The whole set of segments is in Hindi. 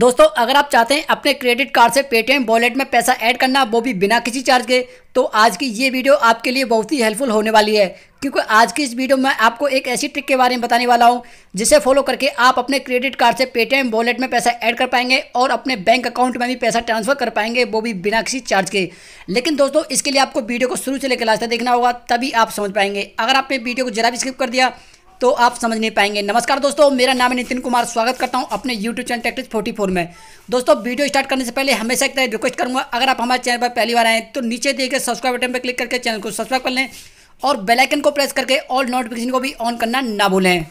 दोस्तों अगर आप चाहते हैं अपने क्रेडिट कार्ड से पेटीएम वॉलेट में पैसा ऐड करना वो भी बिना किसी चार्ज के तो आज की ये वीडियो आपके लिए बहुत ही हेल्पफुल होने वाली है क्योंकि आज की इस वीडियो में आपको एक ऐसी ट्रिक के बारे में बताने वाला हूँ जिसे फॉलो करके आप अपने क्रेडिट कार्ड से पेटीएम वॉलेट में पैसा ऐड कर पाएंगे और अपने बैंक अकाउंट में भी पैसा ट्रांसफर कर पाएंगे वो भी बिना किसी चार्ज के लेकिन दोस्तों इसके लिए आपको वीडियो को शुरू से लेकर लास्ट तक देखना होगा तभी आप समझ पाएंगे अगर आपने वीडियो को जरा भी स्किप कर दिया तो आप समझ नहीं पाएंगे नमस्कार दोस्तों मेरा नाम है नितिन कुमार स्वागत करता हूँ अपने YouTube channel Tectics forty four में दोस्तों वीडियो स्टार्ट करने से पहले हमेशा एक रिक्वेस्ट करूँगा अगर आप हमारे चैनल पर पहली बार आए तो नीचे दिए गए सब्सक्राइब बटन पर क्लिक करके चैनल को सब्सक्राइब कर लें और बेलाइकन को प्रेस करके ऑल नोटिफिकेशन को भी ऑन करना ना भूलें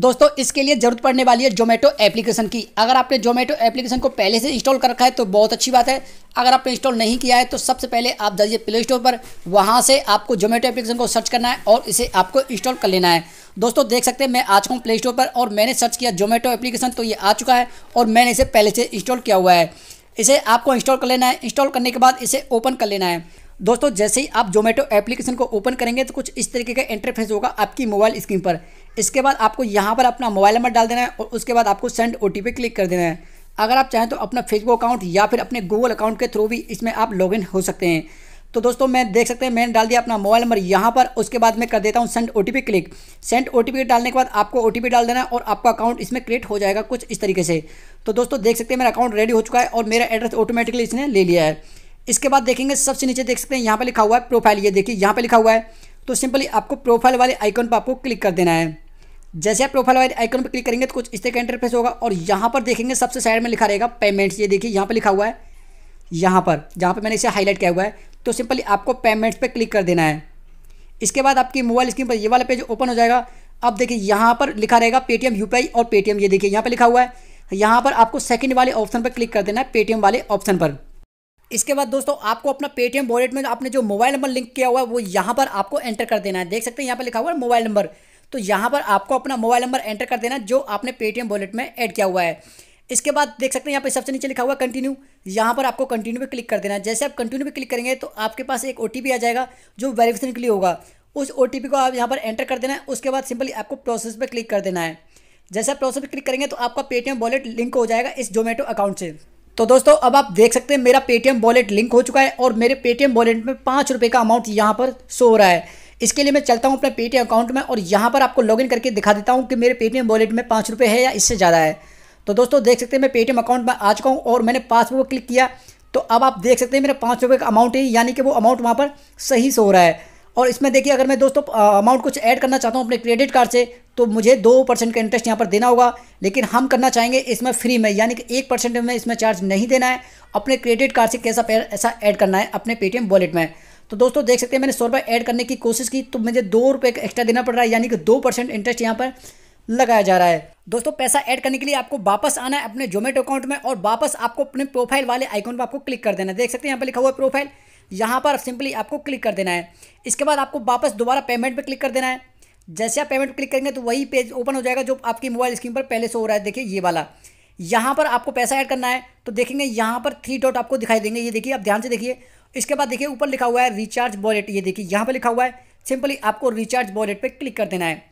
दोस्तों इसके लिए जरूरत पड़ने वाली है जोमेटो एप्लीकेशन की अगर आपने जोमेटो एप्लीकेशन को पहले से इंस्टॉल कर रखा है तो बहुत अच्छी बात है अगर आपने इंस्टॉल नहीं किया है तो सबसे पहले आप जाइए प्ले स्टोर पर वहाँ से आपको जोमेटो एप्लीकेशन को सर्च करना है और इसे आपको इंस्टॉल कर लेना है दोस्तों देख सकते हैं मैं आ चुका हूँ प्ले स्टोर पर और मैंने सर्च किया जोमेटो एप्लीकेशन तो ये आ चुका है और मैंने इसे पहले से इंस्टॉल किया हुआ है इसे आपको इंस्टॉल कर लेना है इंस्टॉल करने के बाद इसे ओपन कर लेना है दोस्तों जैसे ही आप जोमेटो एप्लीकेशन को ओपन करेंगे तो कुछ इस तरीके का इंटरफेस होगा आपकी मोबाइल स्क्रीन पर इसके बाद आपको यहाँ पर अपना मोबाइल नंबर डाल देना है और उसके बाद आपको सेंड ओ क्लिक कर देना है अगर आप चाहें तो अपना फेसबुक अकाउंट या फिर अपने गूगल अकाउंट के थ्रू भी इसमें आप लॉग हो सकते हैं तो दोस्तों मैं देख सकते हैं मैंने डाल दिया अपना मोबाइल नंबर यहाँ पर उसके बाद मैं कर देता हूँ send O click send O डालने के बाद आपको ओ डाल देना है और आपका अकाउंट इसमें क्रिएट हो जाएगा कुछ इस तरीके से तो दोस्तों देख सकते हैं मेरा अकाउंट रेडी हो चुका है और मेरा एड्रेस ऑटोमेटिकली इसने ले लिया है इसके बाद देखेंगे सबसे नीचे देख सकते हैं यहाँ पर लिखा हुआ है प्रोफाइल ये देखिए यहाँ पर लिखा हुआ है तो सिंपली आपको प्रोफाइल वाले आइकन पर आपको क्लिक कर देना है जैसे आप प्रोफाइल वाले आइकन पर क्लिक करेंगे तो कुछ इस तरह का इंटरफेस होगा और यहाँ पर देखेंगे सबसे साइड में लिखा रहेगा पेमेंट्स ये देखिए यहाँ पर लिखा हुआ है यहाँ पर जहाँ पर मैंने इसे हाईलाइट किया हुआ है तो सिंपली आपको पेमेंट्स पर क्लिक कर देना है इसके बाद आपकी मोबाइल स्क्रीन पर ये वाला पेज ओपन हो जाएगा अब देखिए यहाँ पर लिखा रहेगा पेटीएम यू और पेटीएम ये देखिए यहाँ पर लिखा हुआ है यहाँ पर आपको सेकंड वाले ऑप्शन पर क्लिक कर देना है पेटीएम वाले ऑप्शन पर इसके बाद दोस्तों आपको अपना पेटीएम वॉलेट में आपने जो मोबाइल नंबर लिंक किया हुआ है वो यहाँ पर आपको एंटर कर देना है देख सकते हैं यहाँ पर लिखा हुआ है मोबाइल नंबर तो यहाँ पर आपको अपना मोबाइल नंबर एंटर कर देना जो आपने पेटीएम वॉलेट में ऐड किया हुआ है इसके बाद देख सकते हैं यहाँ पर सबसे नीचे लिखा हुआ कंटिन्यू यहाँ पर आपको कंटिन्यू पर क्लिक कर देना है जैसे आप कंटिन्यू पर क्लिक करेंगे तो आपके पास एक ओ आ जाएगा जो वेरिफिकेशन के लिए होगा उस ओ को आप यहाँ पर एंटर कर देना है उसके बाद सिंपली आपको प्रोसेस पर क्लिक कर देना है जैसे आप प्रोसेस पर क्लिक करेंगे तो आपका पेटीएम वॉलेट लिंक हो जाएगा इस जोमेटो अकाउंट से तो दोस्तों अब आप देख सकते हैं मेरा पेटीएम वॉलेट लिंक हो चुका है और मेरे पेटीएम वॉलेट में पाँच रुपये का अमाउंट यहाँ पर सो हो रहा है इसके लिए मैं चलता हूँ अपने पेटीएम अकाउंट में और यहाँ पर आपको लॉगिन करके दिखा देता हूँ कि मेरे पेटीएम वॉलेट में पाँच रुपये है या इससे ज़्यादा है तो दोस्तों देख सकते हैं मैं पेटीएम अकाउंट में आ चुका हूँ और मैंने पासबुक क्लिक किया तो अब आप देख सकते हैं मेरा पाँच रुपये का अमाउंट है यानी कि वो अमाउंट वहाँ पर सही से हो रहा है और इसमें देखिए अगर मैं दोस्तों अमाउंट कुछ ऐड करना चाहता हूँ अपने क्रेडिट कार्ड से तो मुझे दो परसेंट का इंटरेस्ट यहाँ पर देना होगा लेकिन हम करना चाहेंगे इसमें फ्री में यानी कि एक परसेंट में इसमें चार्ज नहीं देना है अपने क्रेडिट कार्ड से कैसा ऐसा ऐड करना है अपने पेटीएम वॉलेट में तो दोस्तों देख सकते हैं मैंने सौ रुपये ऐड करने की कोशिश की तो मुझे दो रुपये का एक्स्ट्रा देना पड़ रहा है यानी कि दो परसेंट इंटरेस्ट यहाँ पर लगाया जा रहा है दोस्तों पैसा ऐड करने के लिए आपको वापस आना है अपने जोमेटो अकाउंट में और वापस आपको अपने प्रोफाइल वाले आइकॉन पर आपको क्लिक कर देना देख सकते हैं यहाँ पर लिखा हुआ है प्रोफाइल यहाँ पर सिंपली आपको क्लिक कर देना है इसके बाद आपको वापस दोबारा पेमेंट पर क्लिक कर देना है जैसे आप पेमेंट क्लिक करेंगे तो वही पेज ओपन हो जाएगा जो आपकी मोबाइल स्क्रीन पर पहले से हो रहा है देखिए ये वाला यहाँ पर आपको पैसा ऐड करना है तो देखेंगे यहाँ पर थ्री डॉट आपको दिखाई देंगे ये देखिए आप ध्यान से देखिए इसके बाद देखिए ऊपर लिखा हुआ है रिचार्ज वॉलेट ये देखिए यहाँ पर लिखा हुआ है सिंपली आपको रिचार्ज वॉलेट पर क्लिक कर देना है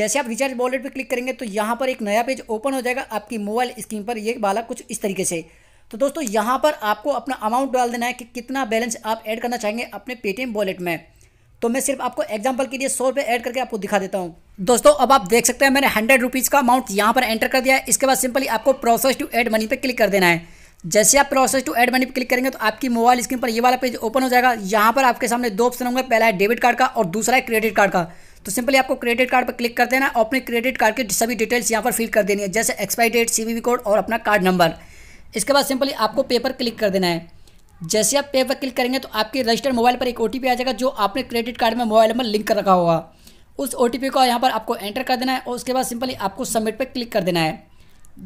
जैसे आप रिचार्ज वॉलेट पर क्लिक करेंगे तो यहाँ पर एक नया पेज ओपन हो जाएगा आपकी मोबाइल स्क्रीन पर ये वाला कुछ इस तरीके से तो दोस्तों यहाँ पर आपको अपना अमाउंट डाल देना है कि कितना बैलेंस आप ऐड करना चाहेंगे अपने पेटीएम वॉलेट में तो मैं सिर्फ आपको एग्जाम्पल के लिए सौ रुपये ऐड करके आपको दिखा देता हूँ दोस्तों अब आप देख सकते हैं मैंने हंड्रेड रुपीज़ का अमाउंट यहाँ पर एंटर कर दिया है इसके बाद सिंपली आपको प्रोसेस टू एड मनी पर क्लिक कर देना है जैसे आप प्रोसेस टू एड मनी पर क्लिक करेंगे तो आपकी मोबाइल स्क्रीन पर ये वाला पेज ओपन हो जाएगा यहाँ पर आपके सामने दो ऑप्शन होंगे पहला है डेबिट कार्ड का और दूसरा है क्रेडिट कार्ड का तो सिंपली आपको क्रेडिट कार्ड पर क्लिक कर देना और अपने क्रेडिट कार्ड के सभी डिटेल्स यहाँ पर फिल कर देनी है जैसे एक्सपायरी डेट सी कोड और अपना कार्ड नंबर इसके बाद सिंपली आपको पेपर क्लिक कर देना है जैसे आप पे पर क्लिक करेंगे तो आपके रजिस्टर्ड मोबाइल पर एक ओ आ जाएगा जो आपने क्रेडिट कार्ड में मोबाइल नंबर लिंक कर रखा होगा उस ओ को यहाँ पर आपको एंटर कर देना है और उसके बाद सिंपली आपको सबमिट पर क्लिक कर देना है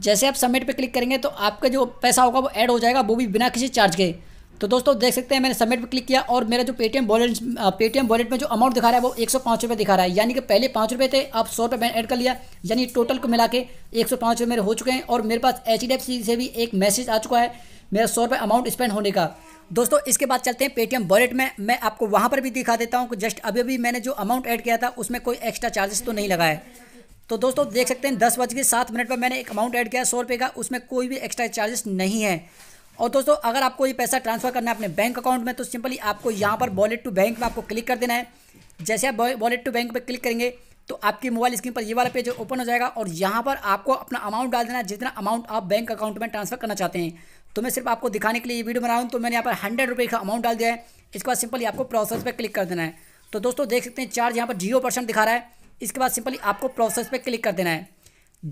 जैसे आप सबमिट पर क्लिक करेंगे तो आपका जो पैसा होगा वो ऐड हो जाएगा वो भी बिना किसी चार्ज के तो दोस्तों देख सकते हैं मैंने सबमिट पर क्लिक किया और मेरा जो पेटीएम वॉलेट पेटीएम वॉलेट में जो अमाउंट दिखा रहा है वो एक सौ दिखा रहा है यानी कि पहले पाँच रुपये थे अब सौ रुपये मैंने ऐड कर लिया यानी टोटल को मिला के एक सौ पाँच रुपये मेरे हो चुके हैं और मेरे पास एच से भी एक मैसेज आ चुका है मेरा सौ रुपये अमाउंट स्पेंड होने का दोस्तों इसके बाद चलते हैं पेटीएम वॉलेट में मैं आपको वहाँ पर भी दिखा देता हूँ कि जस्ट अभी अभी मैंने जो अमाउंट ऐड किया था उसमें कोई एक्स्ट्रा चार्जेस तो नहीं लगा है तो दोस्तों देख सकते हैं दस बज के सात मिनट पर मैंने एक अमाउंट ऐड किया सौ रुपये का उसमें कोई भी एक्स्ट्रा चार्जेस नहीं है और दोस्तों अगर आपको ये पैसा ट्रांसफ़र करना है अपने बैंक अकाउंट में तो सिंपली आपको यहाँ पर वॉलेट टू बैंक में आपको क्लिक कर देना है जैसे आप वॉलेट टू बैंक पर क्लिक करेंगे तो आपकी मोबाइल स्क्रीन पर ये वाला पेज ओपन हो जाएगा और यहाँ पर आपको अपना अमाउंट डाल देना है जितना अमाउंट आप बैंक अकाउंट में ट्रांसफ़र करना चाहते हैं तो मैं सिर्फ आपको दिखाने के लिए ये वीडियो बना रहा हूँ तो मैंने यहाँ पर हंड्रेड रुपये का अमाउंट डाल दिया है इसके बाद सिंपली आपको प्रोसेस पर क्लिक कर देना है तो दोस्तों देख सकते हैं चार्ज यहाँ पर जीरो परसेंट दिखा रहा है इसके बाद सिंपली आपको प्रोसेस पर क्लिक कर देना है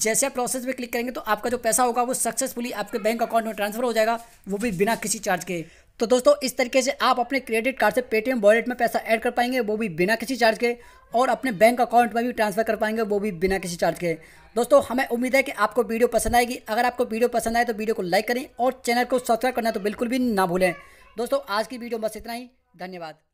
जैसे आप प्रोसेस में क्लिक करेंगे तो आपका जो पैसा होगा वो सक्सेसफुली आपके बैंक अकाउंट में ट्रांसफर हो जाएगा वो भी बिना किसी चार्ज के तो दोस्तों इस तरीके से आप अपने क्रेडिट कार्ड से पेटीएम वॉलेट में पैसा ऐड कर पाएंगे वो भी बिना किसी चार्ज के और अपने बैंक अकाउंट में भी ट्रांसफ़र कर पाएंगे वो भी बिना किसी चार्ज के दोस्तों हमें उम्मीद है कि आपको वीडियो पसंद आएगी अगर आपको वीडियो पसंद आए तो वीडियो को लाइक करें और चैनल को सब्सक्राइब करना तो बिल्कुल भी ना भूलें दोस्तों आज की वीडियो बस इतना ही धन्यवाद